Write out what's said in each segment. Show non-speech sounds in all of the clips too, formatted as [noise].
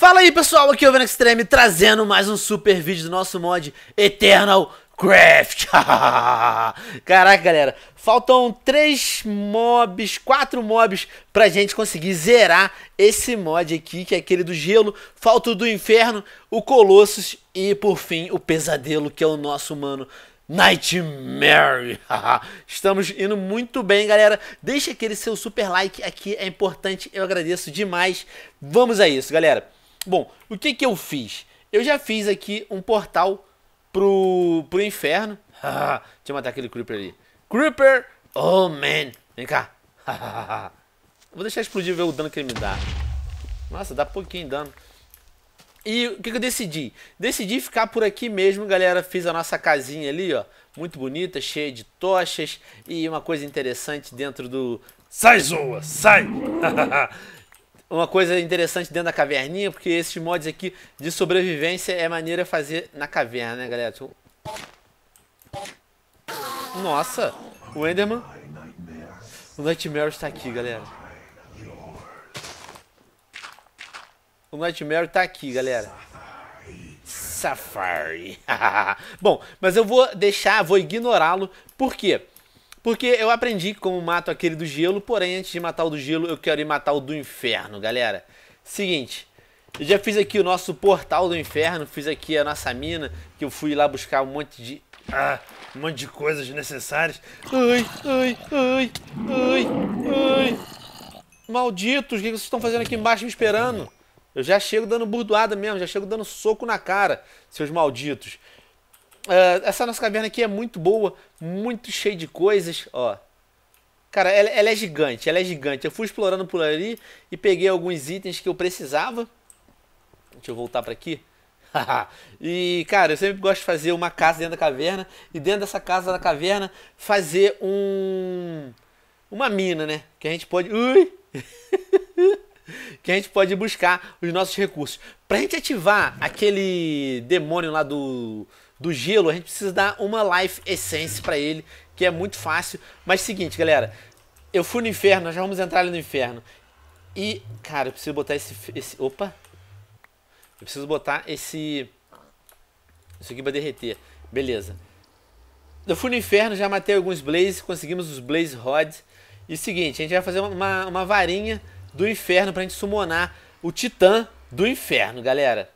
Fala aí pessoal, aqui é o Venom Extreme trazendo mais um super vídeo do nosso mod Eternal Craft. [laughs] Caraca galera, faltam 3 mobs, 4 mobs pra gente conseguir zerar esse mod aqui, que é aquele do gelo, falta o do inferno, o Colossus e por fim o pesadelo, que é o nosso mano Nightmare. [laughs] Estamos indo muito bem, galera. Deixa aquele seu super like aqui, é importante, eu agradeço demais. Vamos a isso, galera. Bom, o que, que eu fiz? Eu já fiz aqui um portal pro, pro inferno. [laughs] Deixa eu matar aquele Creeper ali. Creeper! Oh, man! Vem cá. [laughs] Vou deixar explodir ver o dano que ele me dá. Nossa, dá pouquinho de dano. E o que, que eu decidi? Decidi ficar por aqui mesmo, galera. Fiz a nossa casinha ali, ó. Muito bonita, cheia de tochas. E uma coisa interessante dentro do... Sai, zoa! Sai! [laughs] uma coisa interessante dentro da caverninha, porque esses mods aqui de sobrevivência é maneira fazer na caverna, né, galera? Nossa, o Enderman. O Nightmare está aqui, galera. O Nightmare está aqui, galera. Safari. [laughs] Bom, mas eu vou deixar, vou ignorá-lo, Por quê? Porque eu aprendi como mato aquele do gelo, porém antes de matar o do gelo, eu quero ir matar o do inferno, galera. Seguinte, eu já fiz aqui o nosso portal do inferno, fiz aqui a nossa mina, que eu fui lá buscar um monte de... Ah, um monte de coisas necessárias. Ai, ai, ai, ai, ai. Malditos, o que vocês estão fazendo aqui embaixo me esperando? Eu já chego dando burdoada mesmo, já chego dando soco na cara, seus malditos. Uh, essa nossa caverna aqui é muito boa, muito cheia de coisas, ó. Cara, ela, ela, é gigante, ela é gigante. Eu fui explorando por ali e peguei alguns itens que eu precisava. Deixa eu voltar para aqui. [laughs] e, cara, eu sempre gosto de fazer uma casa dentro da caverna. E dentro dessa casa da caverna, fazer um... Uma mina, né? Que a gente pode... Ui! [laughs] que a gente pode buscar os nossos recursos. Pra gente ativar aquele demônio lá do do gelo, a gente precisa dar uma Life Essence para ele, que é muito fácil. Mas seguinte, galera, eu fui no inferno, nós já vamos entrar ali no inferno. E, cara, eu preciso botar esse, esse opa. Eu preciso botar esse isso aqui vai derreter. Beleza. Eu fui no inferno, já matei alguns Blaze, conseguimos os Blaze rods E seguinte, a gente vai fazer uma, uma varinha do inferno pra gente summonar o Titã do inferno, galera.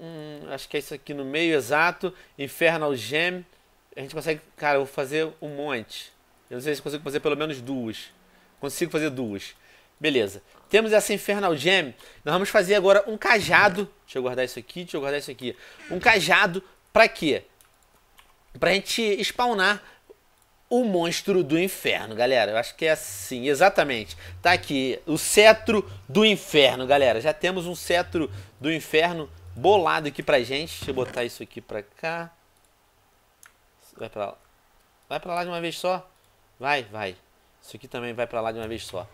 Hum, acho que é isso aqui no meio exato. Infernal Gem. A gente consegue. Cara, eu vou fazer um monte. Eu não sei se consigo fazer pelo menos duas. Consigo fazer duas. Beleza. Temos essa Infernal Gem. Nós vamos fazer agora um cajado. Deixa eu guardar isso aqui, deixa eu guardar isso aqui. Um cajado pra quê? Pra gente spawnar o monstro do inferno, galera. Eu acho que é assim, exatamente. Tá aqui, o cetro do inferno, galera. Já temos um cetro do inferno bolado aqui pra gente. Deixa eu botar isso aqui pra cá. Vai pra lá. Vai pra lá de uma vez só. Vai, vai. Isso aqui também vai pra lá de uma vez só.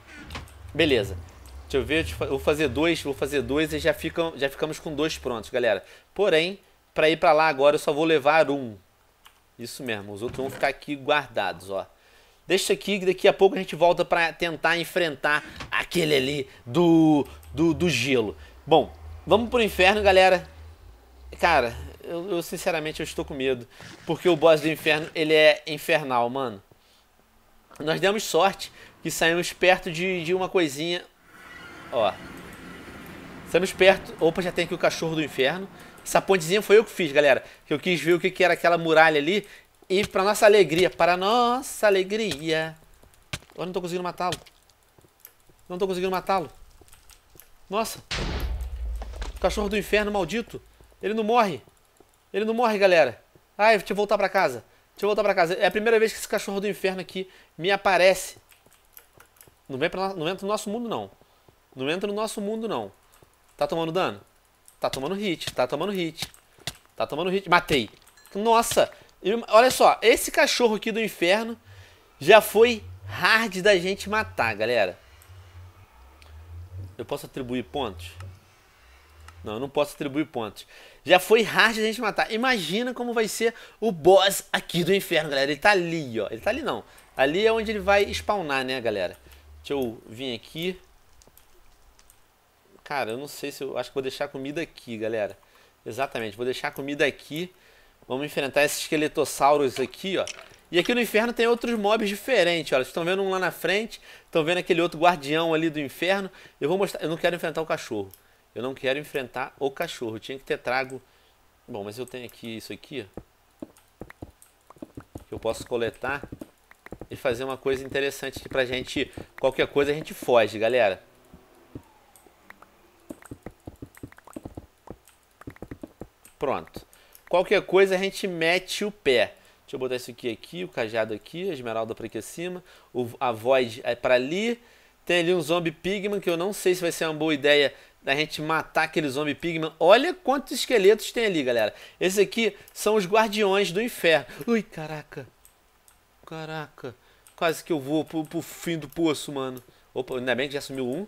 Beleza. Deixa eu ver, eu vou fazer dois, vou fazer dois e já, ficam, já ficamos com dois prontos, galera. Porém, para ir para lá agora eu só vou levar um. Isso mesmo, os outros vão ficar aqui guardados, ó. Deixa aqui que daqui a pouco a gente volta para tentar enfrentar aquele ali do, do, do gelo. Bom, Vamos pro inferno, galera. Cara, eu, eu, sinceramente eu estou com medo. Porque o boss do inferno, ele é infernal, mano. Nós demos sorte que saímos perto de, de uma coisinha. Ó. Saímos perto. Opa, já tem aqui o cachorro do inferno. Essa pontezinha foi eu que fiz, galera. Que eu quis ver o que, que era aquela muralha ali. E pra nossa alegria, para nossa alegria. Eu não tô conseguindo matá-lo. Não tô conseguindo matá-lo. Nossa. Cachorro do inferno maldito. Ele não morre. Ele não morre, galera. Ai, deixa eu voltar pra casa. Deixa eu voltar pra casa. É a primeira vez que esse cachorro do inferno aqui me aparece. Não, vem pra, não entra no nosso mundo, não. Não entra no nosso mundo, não. Tá tomando dano? Tá tomando hit, tá tomando hit. Tá tomando hit. Matei. Nossa. Olha só, esse cachorro aqui do inferno já foi hard da gente matar, galera. Eu posso atribuir pontos? Não, eu não posso atribuir pontos. Já foi hard a gente matar. Imagina como vai ser o boss aqui do inferno, galera. Ele tá ali, ó. Ele tá ali não. Ali é onde ele vai spawnar, né, galera? Deixa eu vir aqui. Cara, eu não sei se eu... Acho que vou deixar a comida aqui, galera. Exatamente, vou deixar a comida aqui. Vamos enfrentar esses esqueletossauros aqui, ó. E aqui no inferno tem outros mobs diferentes, olha. Vocês estão vendo um lá na frente, estão vendo aquele outro guardião ali do inferno. Eu vou mostrar... Eu não quero enfrentar o cachorro. Eu não quero enfrentar o cachorro. Eu tinha que ter trago. Bom, mas eu tenho aqui isso aqui. Que eu posso coletar e fazer uma coisa interessante aqui pra gente. Qualquer coisa a gente foge, galera. Pronto. Qualquer coisa a gente mete o pé. Deixa eu botar isso aqui, aqui o cajado aqui, a esmeralda para aqui acima, o, a void é para ali. Tem ali um zombie pigman que eu não sei se vai ser uma boa ideia da gente matar aquele zombie pigman. Olha quantos esqueletos tem ali, galera. Esses aqui são os guardiões do inferno. Ui, caraca. Caraca. Quase que eu vou pro, pro fim do poço, mano. Opa, ainda bem que já sumiu um.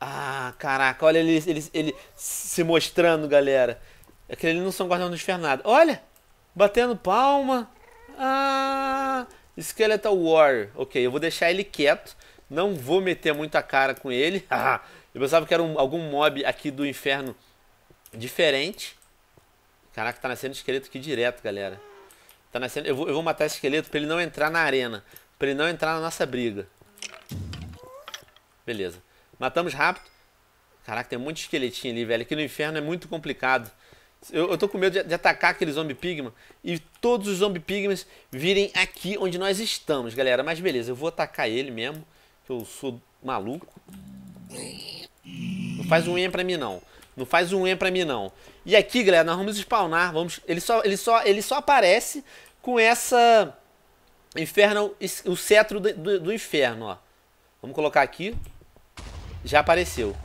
Ah, caraca. Olha ele, ele, ele se mostrando, galera. Aquele não são guardiões do inferno nada. Olha, batendo palma. Ah, Skeletal War. Ok, eu vou deixar ele quieto. Não vou meter muita cara com ele. [laughs] Eu pensava que era um, algum mob aqui do inferno diferente. Caraca, tá nascendo esqueleto aqui direto, galera. Tá nascendo... Eu vou, eu vou matar esse esqueleto pra ele não entrar na arena. Pra ele não entrar na nossa briga. Beleza. Matamos rápido. Caraca, tem muito esqueletinho ali, velho. Aqui no inferno é muito complicado. Eu, eu tô com medo de, de atacar aquele zombie pigma e todos os zombie pigmas virem aqui onde nós estamos, galera. Mas beleza, eu vou atacar ele mesmo. Que eu sou maluco faz um em pra mim não. Não faz um em pra mim não. E aqui, galera, nós vamos spawnar, vamos, ele só ele só ele só aparece com essa inferno o cetro do, do, do inferno, ó. Vamos colocar aqui. Já apareceu.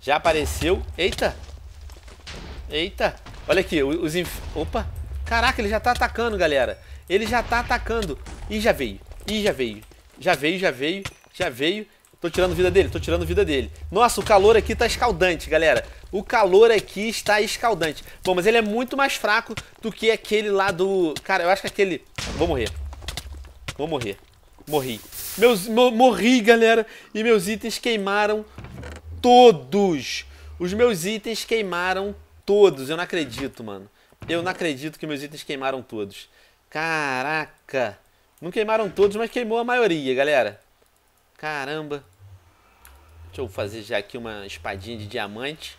Já apareceu. Eita. Eita. Olha aqui, os inf... Opa. Caraca, ele já tá atacando, galera. Ele já tá atacando. Ih, já veio. Ih, já veio. Já veio, já veio, já veio. Tô tirando vida dele, tô tirando vida dele. Nossa, o calor aqui tá escaldante, galera. O calor aqui está escaldante. Bom, mas ele é muito mais fraco do que aquele lá do... Cara, eu acho que aquele... Vou morrer. Vou morrer. Morri. Meus... Morri, galera. E meus itens queimaram todos. Os meus itens queimaram todos. Eu não acredito, mano. Eu não acredito que meus itens queimaram todos. Caraca. Não queimaram todos, mas queimou a maioria, galera. Caramba. Deixa eu fazer já aqui uma espadinha de diamante.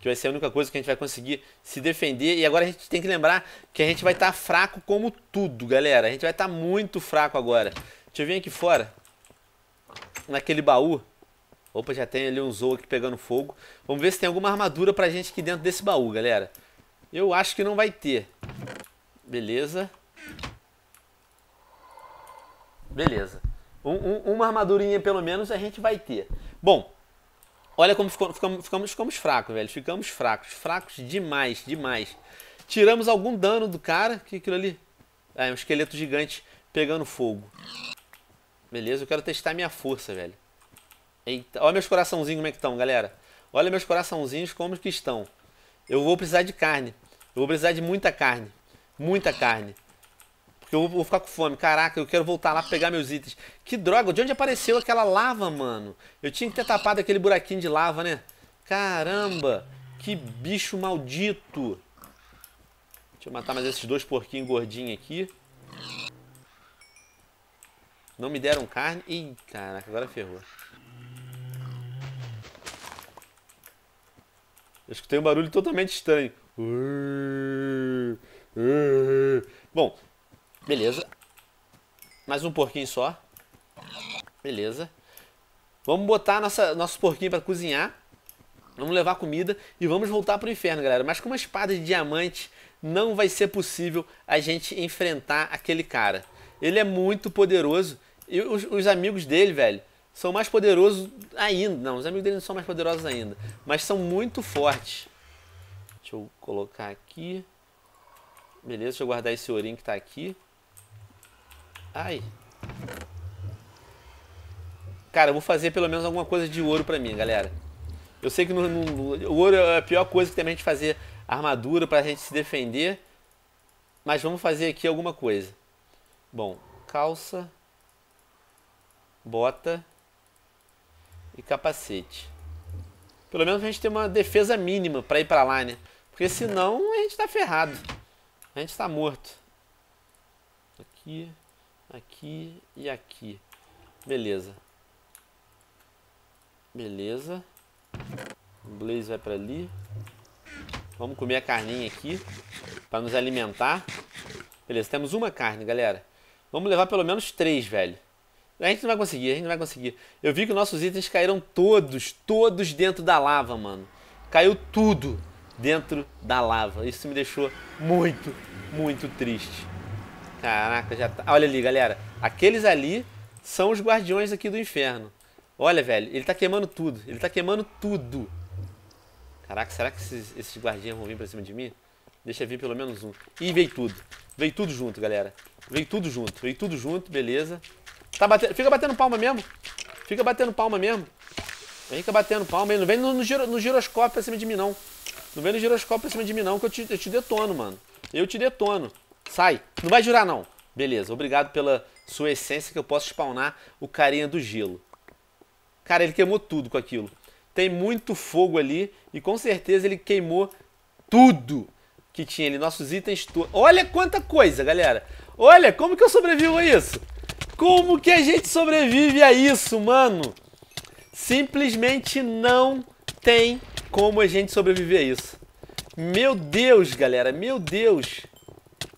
Que vai ser a única coisa que a gente vai conseguir se defender. E agora a gente tem que lembrar que a gente vai estar tá fraco como tudo, galera. A gente vai estar tá muito fraco agora. Deixa eu vir aqui fora. Naquele baú. Opa, já tem ali um Zou aqui pegando fogo. Vamos ver se tem alguma armadura pra gente aqui dentro desse baú, galera. Eu acho que não vai ter. Beleza. Beleza. Um, um, uma armadurinha pelo menos a gente vai ter. Bom, olha como ficou, ficamos, ficamos, ficamos fracos, velho. Ficamos fracos, fracos demais, demais. Tiramos algum dano do cara, que aquilo ali... É, um esqueleto gigante pegando fogo. Beleza, eu quero testar minha força, velho. Eita, olha meus coraçãozinhos como é que estão, galera. Olha meus coraçãozinhos como que estão. Eu vou precisar de carne. Eu vou precisar de muita carne. Muita carne. Eu vou ficar com fome. Caraca, eu quero voltar lá pegar meus itens. Que droga, de onde apareceu aquela lava, mano? Eu tinha que ter tapado aquele buraquinho de lava, né? Caramba, que bicho maldito. Deixa eu matar mais esses dois porquinhos gordinhos aqui. Não me deram carne. Ih, caraca, agora ferrou. Eu escutei um barulho totalmente estranho. Bom, Beleza. Mais um porquinho só. Beleza. Vamos botar nossa, nosso porquinho para cozinhar. Vamos levar comida e vamos voltar pro inferno, galera. Mas com uma espada de diamante não vai ser possível a gente enfrentar aquele cara. Ele é muito poderoso e os, os amigos dele, velho, são mais poderosos ainda. Não, os amigos dele não são mais poderosos ainda, mas são muito fortes. Deixa eu colocar aqui. Beleza, deixa eu guardar esse ourinho que tá aqui. Ai. Cara, eu vou fazer pelo menos alguma coisa de ouro pra mim, galera. Eu sei que no, no, o ouro é a pior coisa que tem a gente fazer armadura pra gente se defender. Mas vamos fazer aqui alguma coisa. Bom, calça, bota e capacete. Pelo menos a gente tem uma defesa mínima pra ir pra lá, né? Porque senão a gente tá ferrado. A gente tá morto. Aqui aqui e aqui. Beleza. Beleza. O Blaze vai para ali. Vamos comer a carninha aqui para nos alimentar. Beleza, temos uma carne, galera. Vamos levar pelo menos três, velho. A gente não vai conseguir, a gente não vai conseguir. Eu vi que nossos itens caíram todos, todos dentro da lava, mano. Caiu tudo dentro da lava. Isso me deixou muito, muito triste. Caraca, já tá. Olha ali, galera. Aqueles ali são os guardiões aqui do inferno. Olha, velho, ele tá queimando tudo. Ele tá queimando tudo. Caraca, será que esses, esses guardiões vão vir pra cima de mim? Deixa vir pelo menos um. Ih, veio tudo. Veio tudo junto, galera. Veio tudo junto. Veio tudo junto, beleza. Tá batendo. Fica batendo palma mesmo. Fica batendo palma mesmo. Fica batendo palma. Ele não vem no, no, giro, no giroscópio pra cima de mim, não. Não vem no giroscópio pra cima de mim, não, que eu te, eu te detono, mano. Eu te detono. Sai. Não vai jurar, não. Beleza, obrigado pela sua essência que eu posso spawnar o carinha do gelo. Cara, ele queimou tudo com aquilo. Tem muito fogo ali e com certeza ele queimou tudo que tinha ali. Nossos itens todos. Olha quanta coisa, galera. Olha, como que eu sobrevivo a isso? Como que a gente sobrevive a isso, mano? Simplesmente não tem como a gente sobreviver a isso. Meu Deus, galera, meu Deus.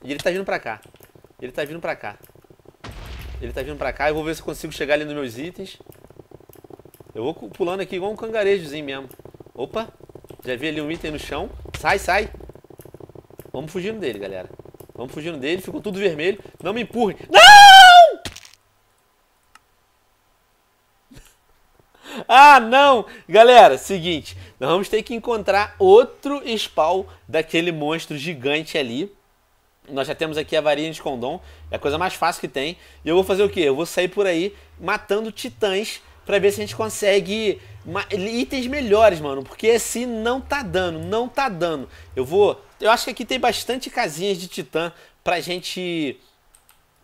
E ele tá vindo pra cá. Ele tá vindo pra cá. Ele tá vindo pra cá. Eu vou ver se eu consigo chegar ali nos meus itens. Eu vou pulando aqui igual um cangarejozinho mesmo. Opa. Já vi ali um item no chão. Sai, sai. Vamos fugindo dele, galera. Vamos fugindo dele. Ficou tudo vermelho. Não me empurre. Não! [laughs] ah, não! Galera, seguinte. Nós vamos ter que encontrar outro spawn daquele monstro gigante ali. Nós já temos aqui a varinha de condom, é a coisa mais fácil que tem. E eu vou fazer o quê? Eu vou sair por aí matando titãs para ver se a gente consegue itens melhores, mano. Porque assim não tá dando, não tá dando. Eu vou. Eu acho que aqui tem bastante casinhas de titã pra gente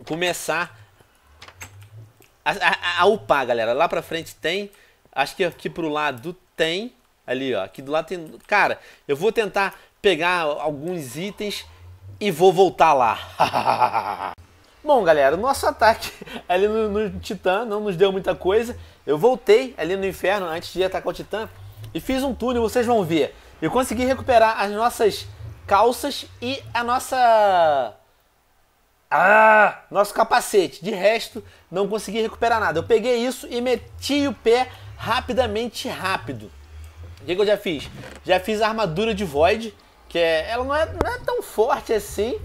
começar a, a, a upar, galera. Lá pra frente tem. Acho que aqui pro lado tem. Ali, ó. Aqui do lado tem. Cara, eu vou tentar pegar alguns itens e vou voltar lá. [laughs] Bom, galera, o nosso ataque [laughs] ali no, no, Titã não nos deu muita coisa. Eu voltei ali no Inferno antes de atacar o Titã e fiz um túnel, vocês vão ver. Eu consegui recuperar as nossas calças e a nossa... Ah, nosso capacete. De resto, não consegui recuperar nada. Eu peguei isso e meti o pé rapidamente rápido. O que, que eu já fiz? Já fiz a armadura de Void que é, ela não é, não é tão forte assim,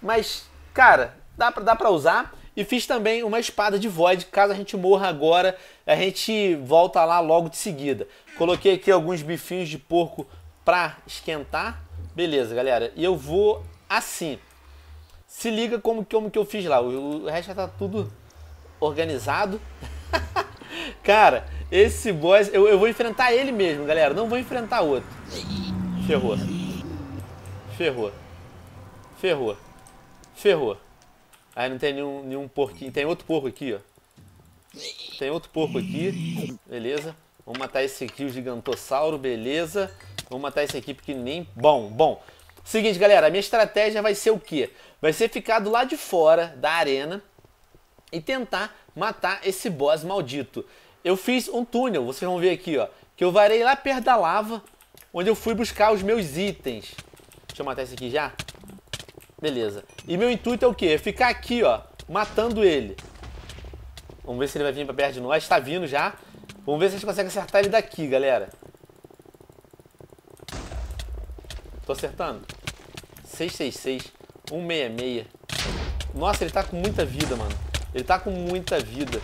mas, cara, dá pra, dá pra usar. E fiz também uma espada de Void, caso a gente morra agora, a gente volta lá logo de seguida. Coloquei aqui alguns bifinhos de porco pra esquentar. Beleza, galera. E eu vou assim. Se liga como, como que eu fiz lá. O, o resto já tá tudo organizado. [laughs] Cara, esse boss, eu, eu vou enfrentar ele mesmo, galera. Não vou enfrentar outro. Ferrou. Ferrou. Ferrou. Ferrou. Aí não tem nenhum, nenhum porquinho. Tem outro porco aqui, ó. Tem outro porco aqui. Beleza. Vamos matar esse aqui, o gigantossauro. Beleza. Vamos matar esse aqui pequenininho. Bom, bom. Seguinte, galera. A minha estratégia vai ser o quê? Vai ser ficar do lado de fora da arena e tentar matar esse boss maldito. Eu fiz um túnel, vocês vão ver aqui, ó. Que eu varei lá perto da lava, onde eu fui buscar os meus itens. Deixa eu matar esse aqui já. Beleza. E meu intuito é o quê? É ficar aqui, ó, matando ele. Vamos ver se ele vai vir pra perto de nós. Tá vindo já. Vamos ver se a gente consegue acertar ele daqui, galera. Tô acertando. 666. 166. Nossa, ele tá com muita vida, mano. Ele tá com muita vida.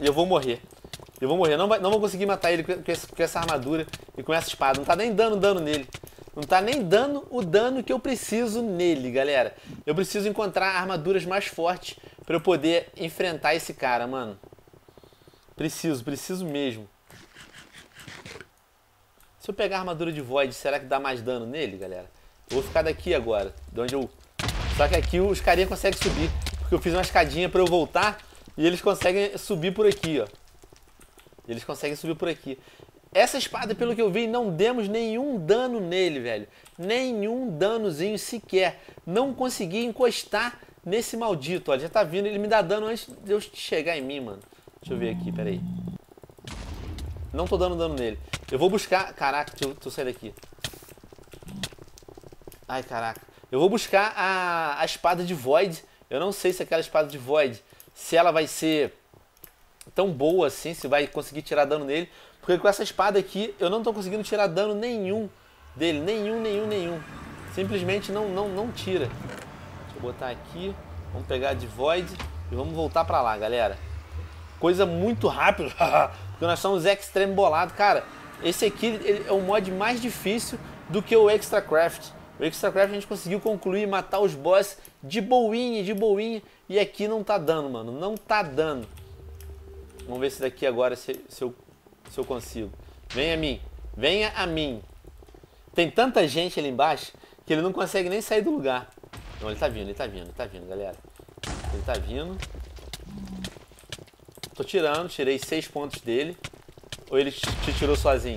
E eu vou morrer. Eu vou morrer. Não, vai, não vou conseguir matar ele com, essa, com essa armadura e com essa espada. Não tá nem dando dano nele. Não tá nem dando o dano que eu preciso nele, galera. Eu preciso encontrar armaduras mais fortes para eu poder enfrentar esse cara, mano. Preciso, preciso mesmo. Se eu pegar a armadura de Void, será que dá mais dano nele, galera? Eu vou ficar daqui agora, de onde eu... Só que aqui os carinha conseguem subir, porque eu fiz uma escadinha para eu voltar e eles conseguem subir por aqui, ó. Eles conseguem subir por aqui. Essa espada, pelo que eu vi, não demos nenhum dano nele, velho. Nenhum danozinho sequer. Não consegui encostar nesse maldito. Olha, já tá vindo, ele me dá dano antes de eu chegar em mim, mano. Deixa eu ver aqui, peraí. Não tô dando dano nele. Eu vou buscar... Caraca, deixa eu, deixa eu sair daqui. Ai, caraca. Eu vou buscar a, a espada de Void. Eu não sei se é aquela espada de Void, se ela vai ser tão boa assim, se vai conseguir tirar dano nele porque com essa espada aqui eu não estou conseguindo tirar dano nenhum dele. Nenhum, nenhum, nenhum. Simplesmente não, não, não tira. Deixa eu botar aqui. Vamos pegar de Void e vamos voltar para lá, galera. Coisa muito rápida. [laughs] porque nós somos extremo bolado. Cara, esse aqui é o mod mais difícil do que o Extra Craft. O Extra Craft a gente conseguiu concluir, matar os boss de boinha, de boinha. E aqui não tá dando, mano. Não tá dando. Vamos ver se daqui agora se, se eu se eu consigo. Venha a mim, venha a mim. Tem tanta gente ali embaixo que ele não consegue nem sair do lugar. Não, ele tá vindo, ele tá vindo, ele tá vindo, galera. Ele tá vindo. Tô tirando, tirei seis pontos dele. Ou ele te tirou sozinho?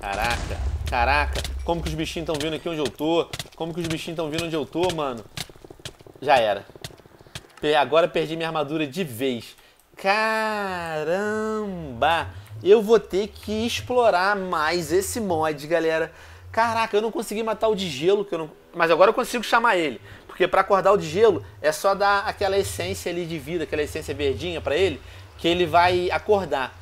Caraca, caraca. Como que os bichinhos estão vindo aqui onde eu tô? Como que os bichinhos estão vindo onde eu tô, mano? Já era. Agora perdi minha armadura de vez. Caramba! eu vou ter que explorar mais esse mod, galera. Caraca, eu não consegui matar o de gelo, que eu não... mas agora eu consigo chamar ele. Porque para acordar o de gelo, é só dar aquela essência ali de vida, aquela essência verdinha para ele, que ele vai acordar.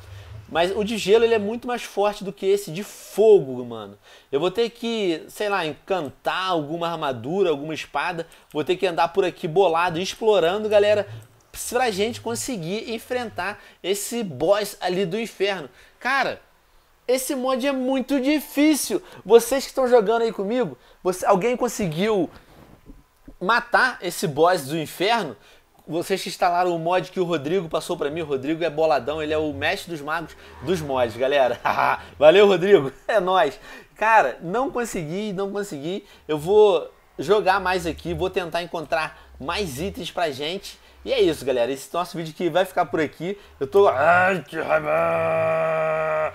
Mas o de gelo ele é muito mais forte do que esse de fogo, mano. Eu vou ter que, sei lá, encantar alguma armadura, alguma espada. Vou ter que andar por aqui bolado, explorando, galera, pra gente conseguir enfrentar esse boss ali do inferno. Cara, esse mod é muito difícil. Vocês que estão jogando aí comigo, você, alguém conseguiu matar esse boss do inferno? Vocês que instalaram o mod que o Rodrigo passou para mim, o Rodrigo é boladão, ele é o mestre dos magos dos mods, galera. [laughs] Valeu, Rodrigo. [laughs] É nós. Cara, não consegui, não consegui. Eu vou jogar mais aqui, vou tentar encontrar mais itens pra gente e é isso, galera. Esse nosso vídeo que vai ficar por aqui. Eu tô. Ai, que raiva!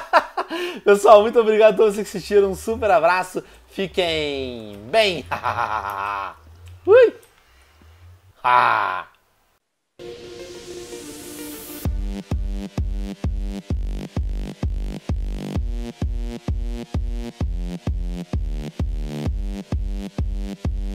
[laughs] Pessoal, muito obrigado a todos que assistiram. Um super abraço. Fiquem bem. [laughs] Ui! Ah! Thank you.